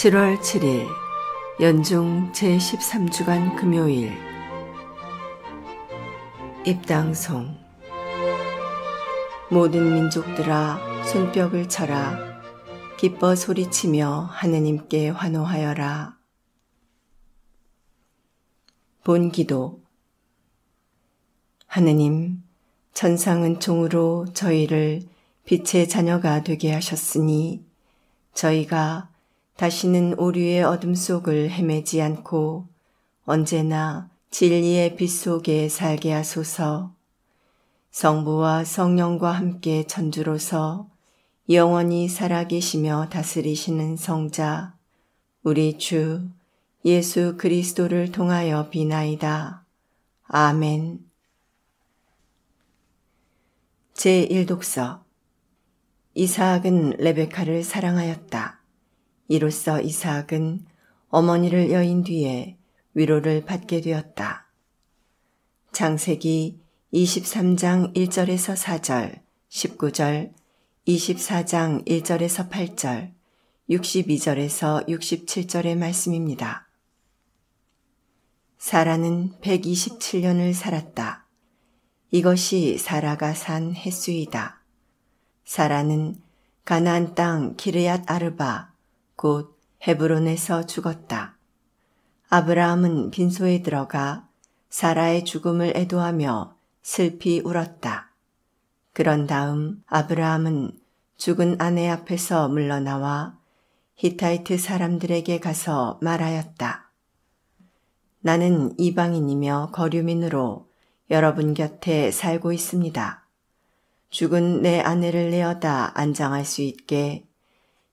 7월 7일 연중 제13주간 금요일 입당송 모든 민족들아 손뼉을 쳐라 기뻐 소리치며 하느님께 환호하여라 본기도 하느님 천상은 총으로 저희를 빛의 자녀가 되게 하셨으니 저희가 다시는 오류의 어둠 속을 헤매지 않고 언제나 진리의 빛 속에 살게 하소서. 성부와 성령과 함께 천주로서 영원히 살아계시며 다스리시는 성자 우리 주 예수 그리스도를 통하여 비나이다. 아멘. 제1독서 이사학은 레베카를 사랑하였다. 이로써 이삭은 어머니를 여인 뒤에 위로를 받게 되었다. 장세기 23장 1절에서 4절, 19절, 24장 1절에서 8절, 62절에서 67절의 말씀입니다. 사라는 127년을 살았다. 이것이 사라가 산 횟수이다. 사라는 가나안 땅기르얏 아르바 곧 헤브론에서 죽었다. 아브라함은 빈소에 들어가 사라의 죽음을 애도하며 슬피 울었다. 그런 다음 아브라함은 죽은 아내 앞에서 물러나와 히타이트 사람들에게 가서 말하였다. 나는 이방인이며 거류민으로 여러분 곁에 살고 있습니다. 죽은 내 아내를 내어다 안장할 수 있게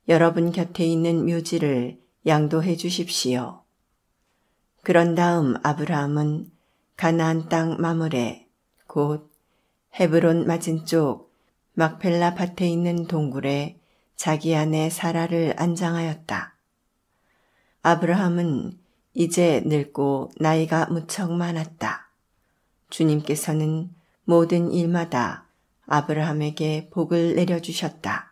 여러분 곁에 있는 묘지를 양도해 주십시오. 그런 다음 아브라함은 가나안 땅 마물에 곧 헤브론 맞은 쪽 막펠라 밭에 있는 동굴에 자기 아내 사라를 안장하였다. 아브라함은 이제 늙고 나이가 무척 많았다. 주님께서는 모든 일마다 아브라함에게 복을 내려주셨다.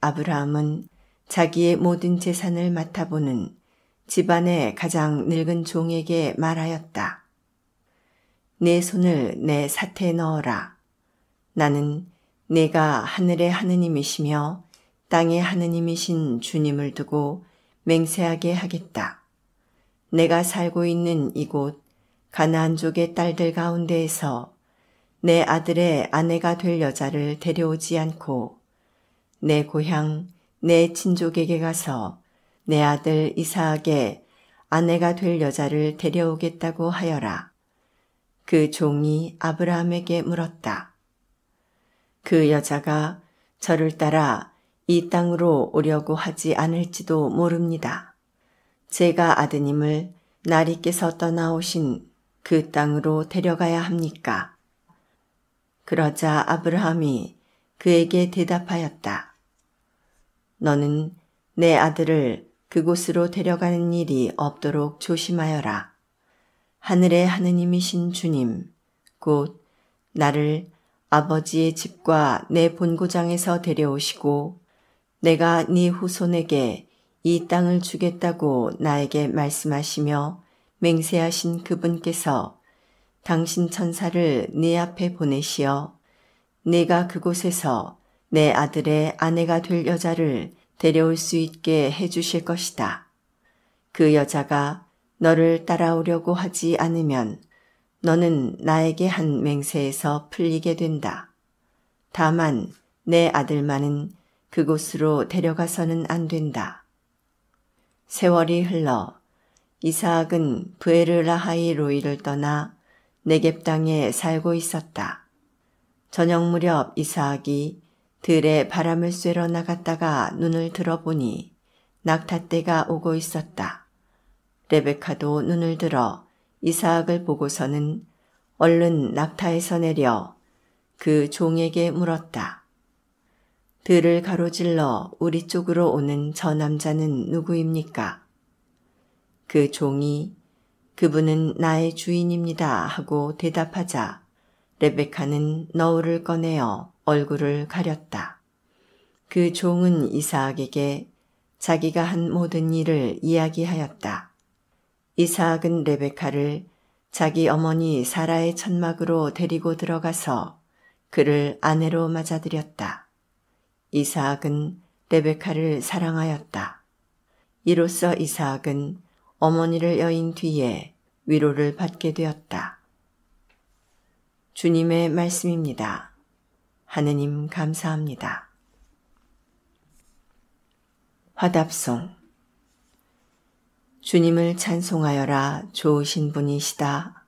아브라함은 자기의 모든 재산을 맡아보는 집안의 가장 늙은 종에게 말하였다. 내 손을 내 사태에 넣어라. 나는 내가 하늘의 하느님이시며 땅의 하느님이신 주님을 두고 맹세하게 하겠다. 내가 살고 있는 이곳 가나안 족의 딸들 가운데에서 내 아들의 아내가 될 여자를 데려오지 않고 내 고향, 내 친족에게 가서 내 아들 이사하게 아내가 될 여자를 데려오겠다고 하여라. 그 종이 아브라함에게 물었다. 그 여자가 저를 따라 이 땅으로 오려고 하지 않을지도 모릅니다. 제가 아드님을 나리께서 떠나오신 그 땅으로 데려가야 합니까? 그러자 아브라함이 그에게 대답하였다. 너는 내 아들을 그곳으로 데려가는 일이 없도록 조심하여라. 하늘의 하느님이신 주님, 곧 나를 아버지의 집과 내 본고장에서 데려오시고 내가 네 후손에게 이 땅을 주겠다고 나에게 말씀하시며 맹세하신 그분께서 당신 천사를 네 앞에 보내시어 네가 그곳에서 내 아들의 아내가 될 여자를 데려올 수 있게 해주실 것이다. 그 여자가 너를 따라오려고 하지 않으면 너는 나에게 한 맹세에서 풀리게 된다. 다만 내 아들만은 그곳으로 데려가서는 안 된다. 세월이 흘러 이사학은 부에르라하이 로이를 떠나 네갭 땅에 살고 있었다. 저녁 무렵 이사학이 들에 바람을 쐬러 나갔다가 눈을 들어보니 낙타떼가 오고 있었다. 레베카도 눈을 들어 이사학을 보고서는 얼른 낙타에서 내려 그 종에게 물었다. 들을 가로질러 우리 쪽으로 오는 저 남자는 누구입니까? 그 종이 그분은 나의 주인입니다 하고 대답하자 레베카는 너울을 꺼내어 얼굴을 가렸다. 그 종은 이삭에게 자기가 한 모든 일을 이야기하였다. 이삭은 레베카를 자기 어머니 사라의 천막으로 데리고 들어가서 그를 아내로 맞아들였다. 이삭은 레베카를 사랑하였다. 이로써 이삭은 어머니를 여인 뒤에 위로를 받게 되었다. 주님의 말씀입니다. 하느님 감사합니다. 화답송 주님을 찬송하여라 좋으신 분이시다.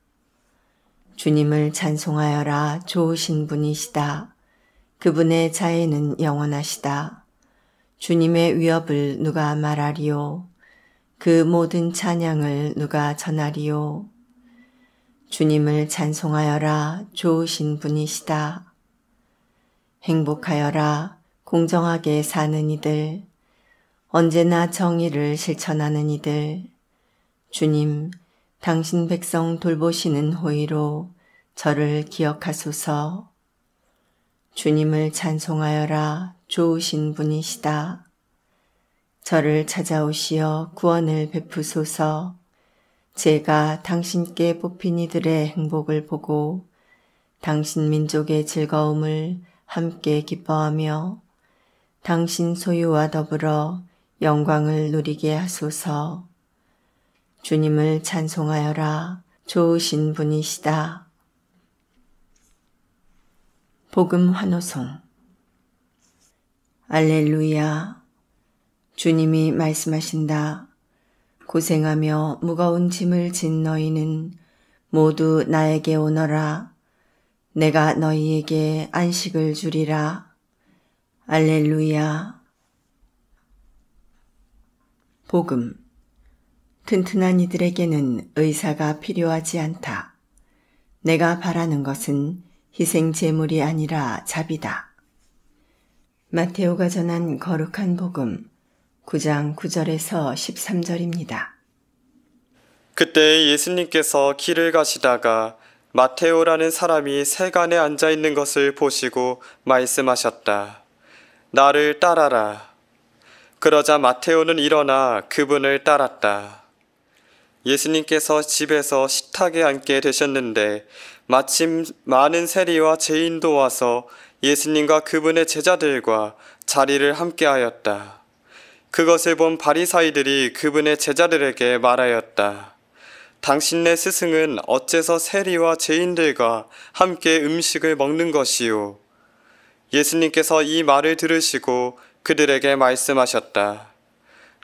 주님을 찬송하여라 좋으신 분이시다. 그분의 자애는 영원하시다. 주님의 위협을 누가 말하리요. 그 모든 찬양을 누가 전하리요. 주님을 찬송하여라 좋으신 분이시다. 행복하여라 공정하게 사는 이들 언제나 정의를 실천하는 이들 주님 당신 백성 돌보시는 호의로 저를 기억하소서 주님을 찬송하여라 좋으신 분이시다. 저를 찾아오시어 구원을 베푸소서 제가 당신께 뽑힌 이들의 행복을 보고 당신 민족의 즐거움을 함께 기뻐하며 당신 소유와 더불어 영광을 누리게 하소서. 주님을 찬송하여라. 좋으신 분이시다. 복음 환호송 알렐루야 주님이 말씀하신다. 고생하며 무거운 짐을 진 너희는 모두 나에게 오너라. 내가 너희에게 안식을 주리라. 알렐루야. 복음. 튼튼한 이들에게는 의사가 필요하지 않다. 내가 바라는 것은 희생 제물이 아니라 자비다. 마테오가 전한 거룩한 복음 9장 9절에서 13절입니다. 그때 예수님께서 길을 가시다가 마테오라는 사람이 세간에 앉아 있는 것을 보시고 말씀하셨다. 나를 따라라. 그러자 마테오는 일어나 그분을 따랐다. 예수님께서 집에서 식탁에 앉게 되셨는데 마침 많은 세리와 죄인도 와서 예수님과 그분의 제자들과 자리를 함께하였다. 그것을 본 바리사이들이 그분의 제자들에게 말하였다. 당신네 스승은 어째서 세리와 죄인들과 함께 음식을 먹는 것이요. 예수님께서 이 말을 들으시고 그들에게 말씀하셨다.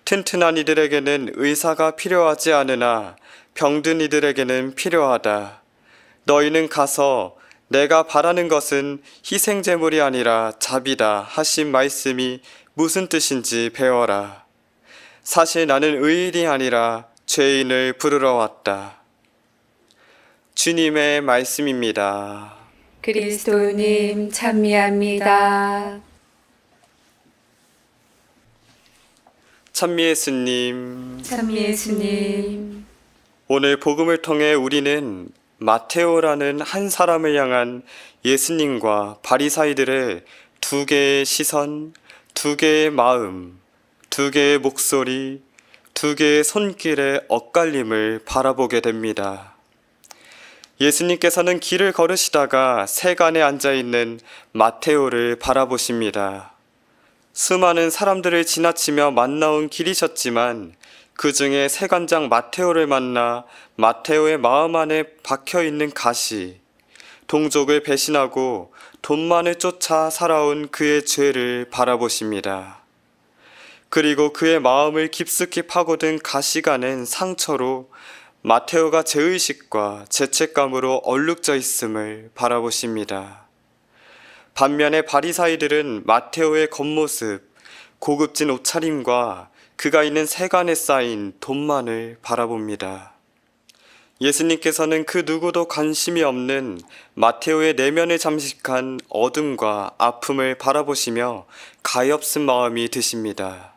튼튼한 이들에게는 의사가 필요하지 않으나 병든 이들에게는 필요하다. 너희는 가서 내가 바라는 것은 희생제물이 아니라 자비다 하신 말씀이 무슨 뜻인지 배워라. 사실 나는 의인이 아니라 죄인을 부르러 왔다. 주님의 말씀입니다. 그리스도님 찬미합니다. 찬미 예수님. 찬미 예수님. 오늘 복음을 통해 우리는 마테오라는 한 사람을 향한 예수님과 바리사이들의 두 개의 시선, 두 개의 마음, 두 개의 목소리, 두 개의 손길의 엇갈림을 바라보게 됩니다. 예수님께서는 길을 걸으시다가 세간에 앉아 있는 마테오를 바라보십니다. 수많은 사람들을 지나치며 만나온 길이셨지만 그 중에 세관장 마테오를 만나 마테오의 마음 안에 박혀 있는 가시, 동족을 배신하고 돈만을 쫓아 살아온 그의 죄를 바라보십니다. 그리고 그의 마음을 깊숙이 파고든 가시가는 상처로 마테오가 죄의식과 죄책감으로 얼룩져 있음을 바라보십니다. 반면에 바리사이들은 마테오의 겉모습, 고급진 옷차림과 그가 있는 세간에 쌓인 돈만을 바라봅니다. 예수님께서는 그 누구도 관심이 없는 마테오의 내면에 잠식한 어둠과 아픔을 바라보시며 가엾은 마음이 드십니다.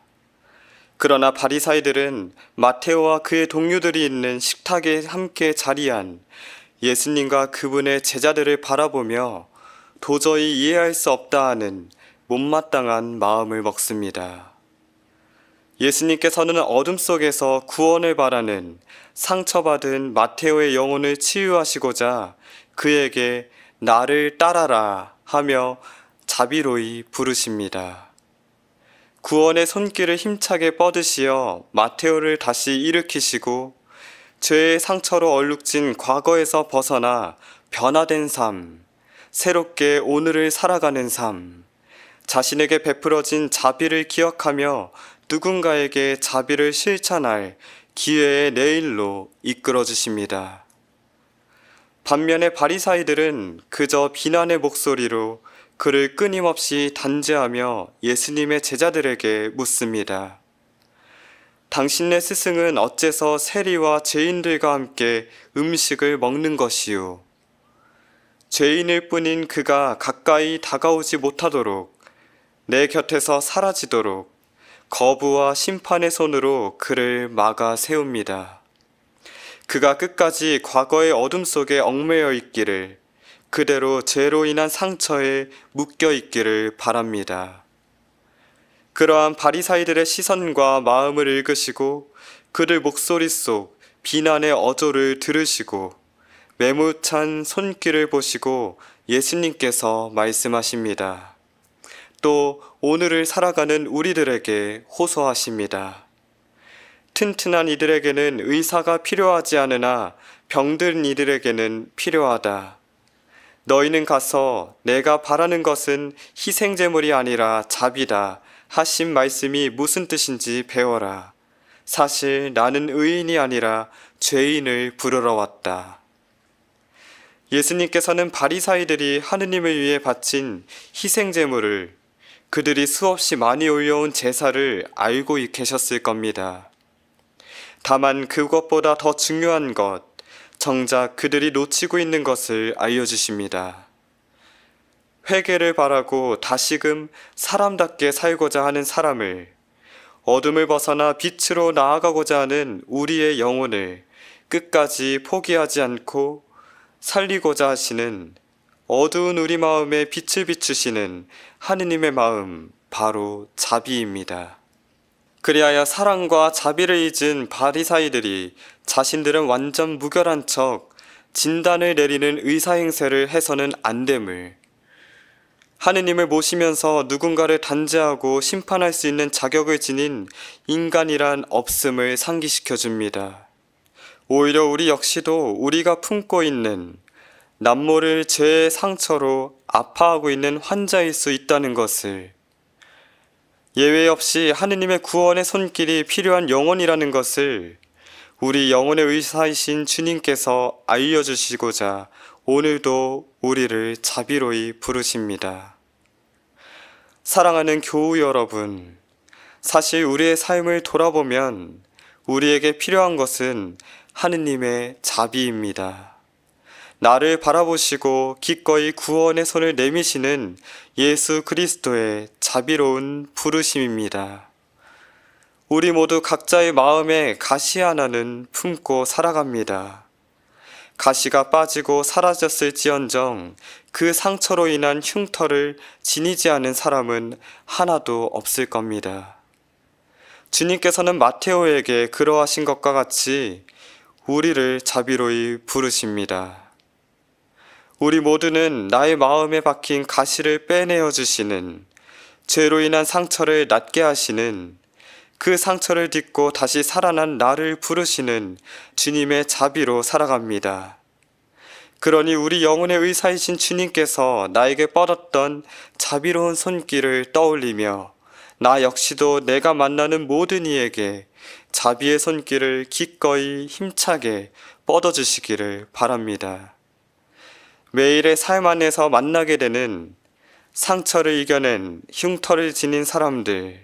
그러나 바리사이들은 마테오와 그의 동료들이 있는 식탁에 함께 자리한 예수님과 그분의 제자들을 바라보며 도저히 이해할 수 없다 하는 못마땅한 마음을 먹습니다. 예수님께서는 어둠 속에서 구원을 바라는 상처받은 마테오의 영혼을 치유하시고자 그에게 나를 따라라 하며 자비로이 부르십니다. 구원의 손길을 힘차게 뻗으시어 마테오를 다시 일으키시고 죄의 상처로 얼룩진 과거에서 벗어나 변화된 삶, 새롭게 오늘을 살아가는 삶, 자신에게 베풀어진 자비를 기억하며 누군가에게 자비를 실천할 기회의 내일로 이끌어 주십니다. 반면에 바리사이들은 그저 비난의 목소리로 그를 끊임없이 단죄하며 예수님의 제자들에게 묻습니다. 당신네 스승은 어째서 세리와 죄인들과 함께 음식을 먹는 것이요? 죄인일 뿐인 그가 가까이 다가오지 못하도록 내 곁에서 사라지도록 거부와 심판의 손으로 그를 막아 세웁니다. 그가 끝까지 과거의 어둠 속에 얽매여 있기를 그대로 죄로 인한 상처에 묶여 있기를 바랍니다. 그러한 바리사이들의 시선과 마음을 읽으시고 그들 목소리 속 비난의 어조를 들으시고 매무찬 손길을 보시고 예수님께서 말씀하십니다. 또 오늘을 살아가는 우리들에게 호소하십니다. 튼튼한 이들에게는 의사가 필요하지 않으나 병든 이들에게는 필요하다. 너희는 가서 내가 바라는 것은 희생제물이 아니라 자비다 하신 말씀이 무슨 뜻인지 배워라. 사실 나는 의인이 아니라 죄인을 부르러 왔다. 예수님께서는 바리사이들이 하느님을 위해 바친 희생제물을 그들이 수없이 많이 올려온 제사를 알고 계셨을 겁니다. 다만 그것보다 더 중요한 것, 정작 그들이 놓치고 있는 것을 알려주십니다. 회개를 바라고 다시금 사람답게 살고자 하는 사람을 어둠을 벗어나 빛으로 나아가고자 하는 우리의 영혼을 끝까지 포기하지 않고 살리고자 하시는 어두운 우리 마음에 빛을 비추시는 하느님의 마음 바로 자비입니다. 그리하여 사랑과 자비를 잊은 바리사이들이 자신들은 완전 무결한 척 진단을 내리는 의사행세를 해서는 안 됨을 하느님을 모시면서 누군가를 단죄하고 심판할 수 있는 자격을 지닌 인간이란 없음을 상기시켜 줍니다. 오히려 우리 역시도 우리가 품고 있는 남모를 죄의 상처로 아파하고 있는 환자일 수 있다는 것을 예외 없이 하느님의 구원의 손길이 필요한 영혼이라는 것을 우리 영혼의 의사이신 주님께서 알려주시고자 오늘도 우리를 자비로이 부르십니다. 사랑하는 교우 여러분, 사실 우리의 삶을 돌아보면 우리에게 필요한 것은 하느님의 자비입니다. 나를 바라보시고 기꺼이 구원의 손을 내미시는 예수 그리스도의 자비로운 부르심입니다. 우리 모두 각자의 마음에 가시 하나는 품고 살아갑니다. 가시가 빠지고 사라졌을지언정 그 상처로 인한 흉터를 지니지 않은 사람은 하나도 없을 겁니다. 주님께서는 마테오에게 그러하신 것과 같이 우리를 자비로이 부르십니다. 우리 모두는 나의 마음에 박힌 가시를 빼내어 주시는 죄로 인한 상처를 낫게 하시는 그 상처를 딛고 다시 살아난 나를 부르시는 주님의 자비로 살아갑니다. 그러니 우리 영혼의 의사이신 주님께서 나에게 뻗었던 자비로운 손길을 떠올리며 나 역시도 내가 만나는 모든 이에게 자비의 손길을 기꺼이 힘차게 뻗어주시기를 바랍니다. 매일의 삶 안에서 만나게 되는 상처를 이겨낸 흉터를 지닌 사람들,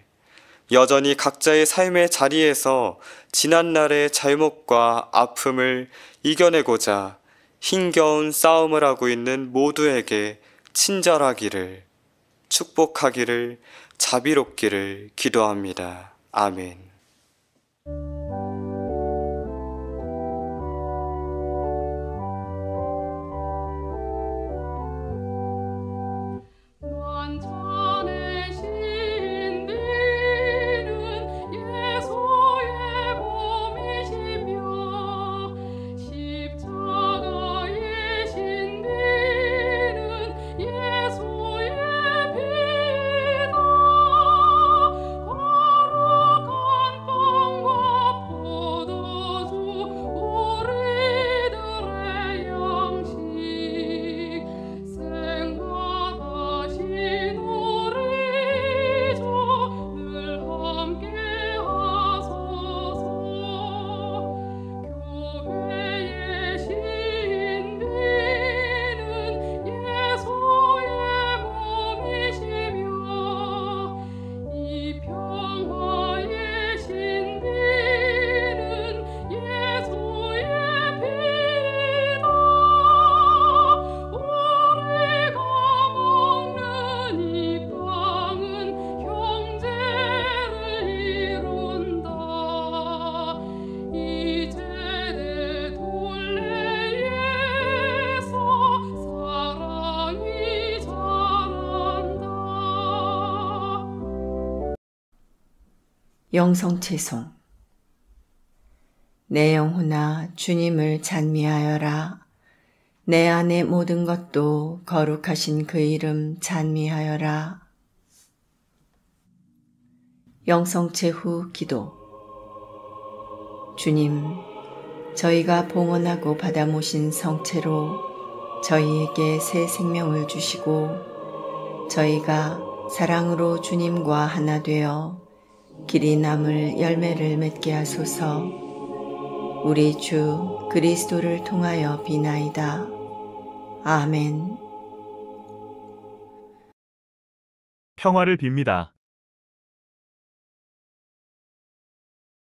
여전히 각자의 삶의 자리에서 지난날의 잘못과 아픔을 이겨내고자 힘겨운 싸움을 하고 있는 모두에게 친절하기를, 축복하기를, 자비롭기를 기도합니다. 아멘. 영성채송 내 영혼아 주님을 찬미하여라 내 안의 모든 것도 거룩하신 그 이름 찬미하여라 영성체후 기도 주님 저희가 봉헌하고 받아 모신 성체로 저희에게 새 생명을 주시고 저희가 사랑으로 주님과 하나 되어 길이 남을 열매를 맺게 하소서 우리 주 그리스도를 통하여 비나이다. 아멘 평화를 빕니다.